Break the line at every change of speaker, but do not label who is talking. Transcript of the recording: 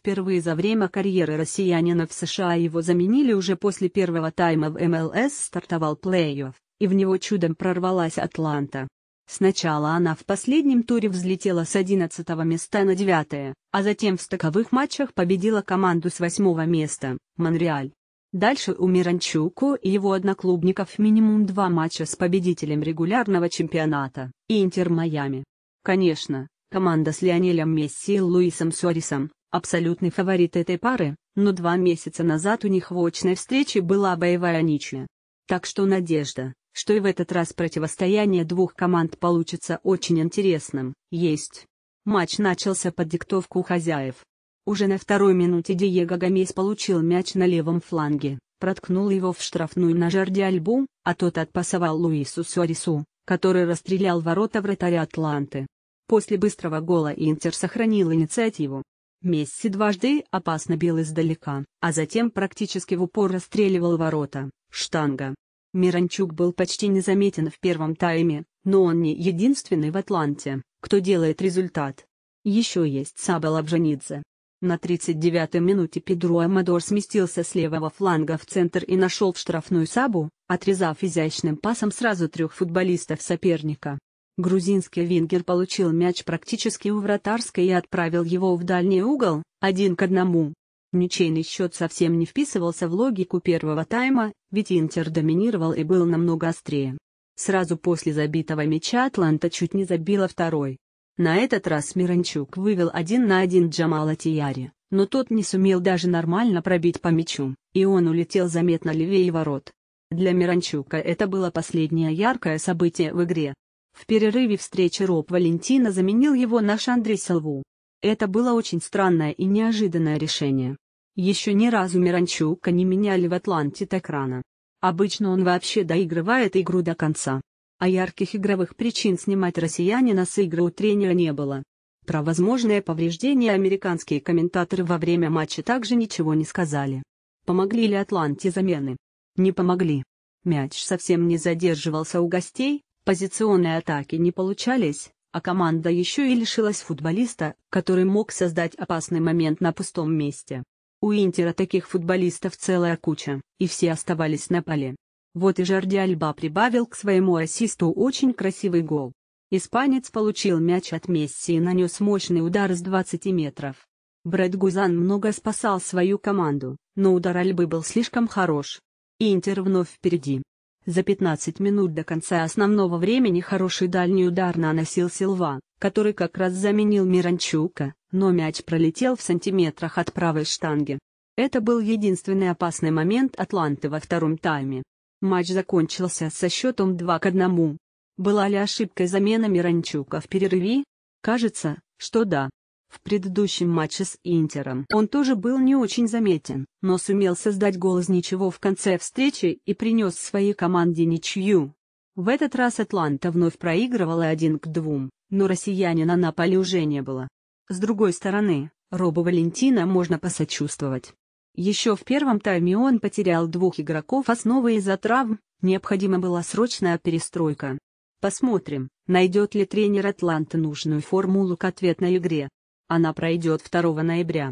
Впервые за время карьеры россиянина в США его заменили уже после первого тайма в МЛС стартовал плей-офф, и в него чудом прорвалась Атланта. Сначала она в последнем туре взлетела с 11 места на 9, а затем в стыковых матчах победила команду с 8 места, Монреаль. Дальше у Миранчуку и его одноклубников минимум два матча с победителем регулярного чемпионата, Интер Майами. Конечно, команда с Лионелем Месси и Луисом Сорисом, Абсолютный фаворит этой пары, но два месяца назад у них в очной встрече была боевая ничья. Так что надежда, что и в этот раз противостояние двух команд получится очень интересным, есть. Матч начался под диктовку хозяев. Уже на второй минуте Диего Гомес получил мяч на левом фланге, проткнул его в штрафную на Жерди Альбу, а тот отпасовал Луису Суарису, который расстрелял ворота вратаря Атланты. После быстрого гола Интер сохранил инициативу, Месси дважды опасно бил издалека, а затем практически в упор расстреливал ворота. Штанга. Миранчук был почти незаметен в первом тайме, но он не единственный в Атланте, кто делает результат. Еще есть Сабел Абжанидзе. На 39-й минуте Педро Амадор сместился с левого фланга в центр и нашел в штрафную Сабу, отрезав изящным пасом сразу трех футболистов соперника. Грузинский вингер получил мяч практически у вратарской и отправил его в дальний угол, один к одному. Ничейный счет совсем не вписывался в логику первого тайма, ведь Интер доминировал и был намного острее. Сразу после забитого мяча Атланта чуть не забила второй. На этот раз Миранчук вывел один на один Джамала Тияри, но тот не сумел даже нормально пробить по мячу, и он улетел заметно левее ворот. Для Миранчука это было последнее яркое событие в игре, в перерыве встречи Роб Валентина заменил его наш Андрей Силву. Это было очень странное и неожиданное решение. Еще ни разу Миранчука не меняли в Атланте так рано. Обычно он вообще доигрывает игру до конца. А ярких игровых причин снимать россиянина с игры у тренера не было. Про возможное повреждение американские комментаторы во время матча также ничего не сказали. Помогли ли Атланте замены? Не помогли. Мяч совсем не задерживался у гостей, Позиционные атаки не получались, а команда еще и лишилась футболиста, который мог создать опасный момент на пустом месте. У Интера таких футболистов целая куча, и все оставались на поле. Вот и Жарди Альба прибавил к своему ассисту очень красивый гол. Испанец получил мяч от Месси и нанес мощный удар с 20 метров. Брэд Гузан много спасал свою команду, но удар Альбы был слишком хорош. Интер вновь впереди. За 15 минут до конца основного времени хороший дальний удар наносил Силва, который как раз заменил Миранчука, но мяч пролетел в сантиметрах от правой штанги. Это был единственный опасный момент Атланты во втором тайме. Матч закончился со счетом 2 к 1. Была ли ошибкой замена Миранчука в перерыве? Кажется, что да. В предыдущем матче с Интером он тоже был не очень заметен, но сумел создать гол из ничего в конце встречи и принес своей команде ничью. В этот раз Атланта вновь проигрывала один к двум, но россиянина на поле уже не было. С другой стороны, Робу Валентина можно посочувствовать. Еще в первом тайме он потерял двух игроков основы из-за травм, необходима была срочная перестройка. Посмотрим, найдет ли тренер Атланты нужную формулу к ответной игре. Она пройдет 2 ноября.